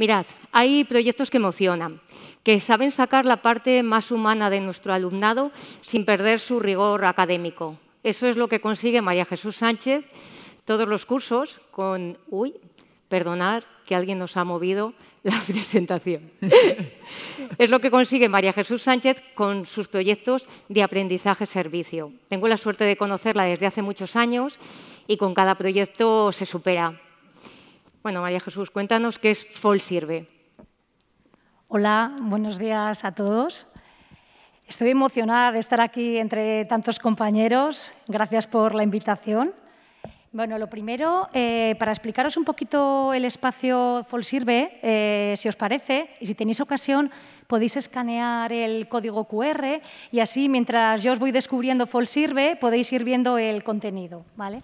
Mirad, hay proyectos que emocionan, que saben sacar la parte más humana de nuestro alumnado sin perder su rigor académico. Eso es lo que consigue María Jesús Sánchez todos los cursos con... Uy, perdonar que alguien nos ha movido la presentación. es lo que consigue María Jesús Sánchez con sus proyectos de aprendizaje-servicio. Tengo la suerte de conocerla desde hace muchos años y con cada proyecto se supera. Bueno, María Jesús, cuéntanos qué es Folsirve. Hola, buenos días a todos. Estoy emocionada de estar aquí entre tantos compañeros. Gracias por la invitación. Bueno, lo primero, eh, para explicaros un poquito el espacio Folsirve, eh, si os parece, y si tenéis ocasión, podéis escanear el código QR y así, mientras yo os voy descubriendo Folsirve, podéis ir viendo el contenido. ¿vale?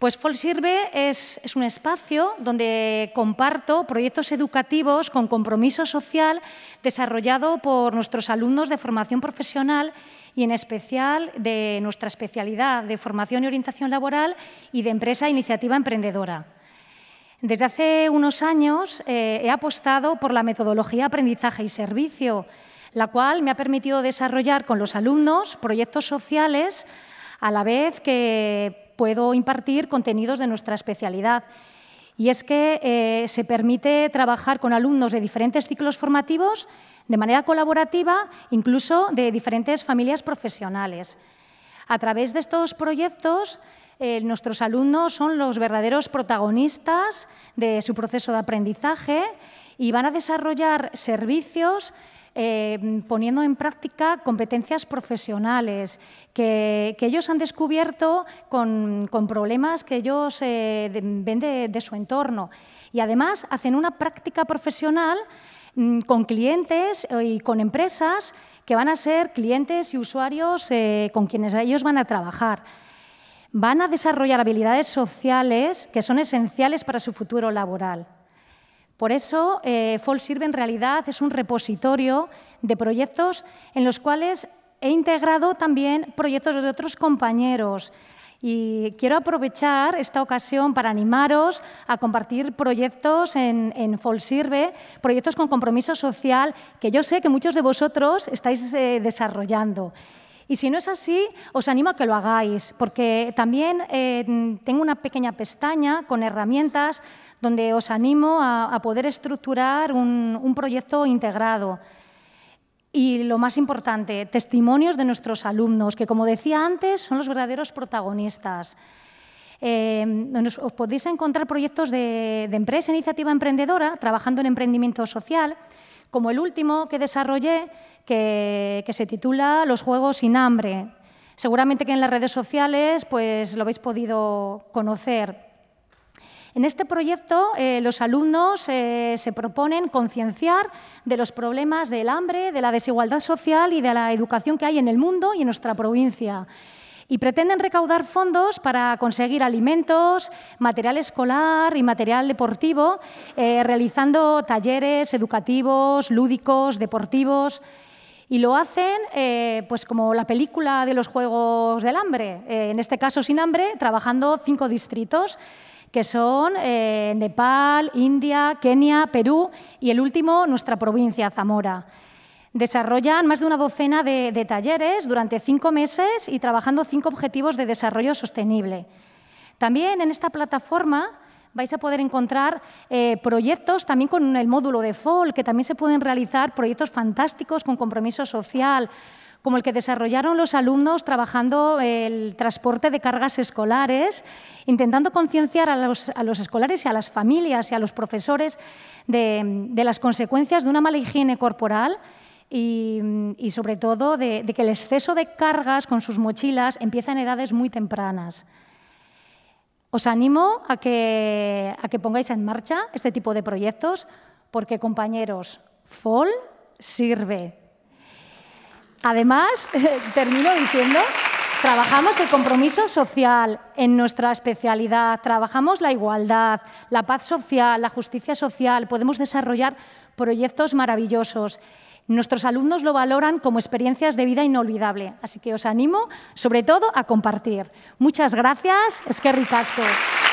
Pues Fol Sirve es, un espacio donde comparto proyectos educativos con compromiso social desarrollado por nuestros alumnos de formación profesional y en especial de nuestra especialidad de formación y orientación laboral y de empresa e iniciativa emprendedora. Desde hace unos años eh, he apostado por la metodología aprendizaje y servicio, la cual me ha permitido desarrollar con los alumnos proyectos sociales a la vez que puedo impartir contenidos de nuestra especialidad. Y es que eh, se permite trabajar con alumnos de diferentes ciclos formativos de manera colaborativa, incluso de diferentes familias profesionales. A través de estos proyectos, eh, nuestros alumnos son los verdaderos protagonistas de su proceso de aprendizaje y van a desarrollar servicios Em, poniendo en práctica competencias profesionales que, ellos han descubierto con, problemas que ellos eh, ven de, su entorno. Y además hacen una práctica profesional mm, con clientes eh, y con empresas que van a ser clientes y usuarios eh, con quienes ellos van a trabajar. Van a desarrollar habilidades sociales que son esenciales para su futuro laboral. Por eso, eh, en realidad, es un repositorio de proyectos en los cuales he integrado también proyectos de otros compañeros. Y quiero aprovechar esta ocasión para animaros a compartir proyectos en, en proyectos con compromiso social que yo sé que muchos de vosotros estáis eh, desarrollando. Y si no es así, os animo a que lo hagáis, porque también eh, tengo una pequeña pestaña con herramientas donde os animo a, poder estructurar un, proyecto integrado. Y lo más importante, testimonios de nuestros alumnos, que como decía antes, son los verdaderos protagonistas. Eh, os podéis encontrar proyectos de, empresa, iniciativa emprendedora, trabajando en emprendimiento social, como el último que desarrollé, que, se titula Los Juegos sin Hambre. Seguramente que en las redes sociales pues, lo habéis podido conocer. En este proyecto, eh, los alumnos eh, se proponen concienciar de los problemas del hambre, de la desigualdad social y de la educación que hay en el mundo y en nuestra provincia y pretenden recaudar fondos para conseguir alimentos, material escolar y material deportivo, eh, realizando talleres educativos, lúdicos, deportivos. Y lo hacen, eh, pues como la película de los Juegos del Hambre, eh, en este caso sin hambre, trabajando cinco distritos que son Nepal, India, Kenia, Perú y el último, nuestra provincia, Zamora. Desarrollan más de una docena de, talleres durante cinco meses y trabajando cinco objetivos de desarrollo sostenible. También en esta plataforma vais a poder encontrar eh, proyectos también con el módulo de FOL, que también se pueden realizar proyectos fantásticos con compromiso social, como el que desarrollaron los alumnos trabajando el transporte de cargas escolares, intentando concienciar a los, escolares y a las familias y a los profesores de, de las consecuencias de una mala higiene corporal y, sobre todo de, que el exceso de cargas con sus mochilas empieza en edades muy tempranas. Os animo a que, a que, pongáis en marcha este tipo de proyectos porque, compañeros, FOL sirve. Además, termino diciendo, trabajamos el compromiso social en nuestra especialidad, trabajamos la igualdad, la paz social, la justicia social, podemos desarrollar proyectos maravillosos. Nuestros alumnos lo valoran como experiencias de vida inolvidable, así que os animo sobre todo a compartir. Muchas gracias, es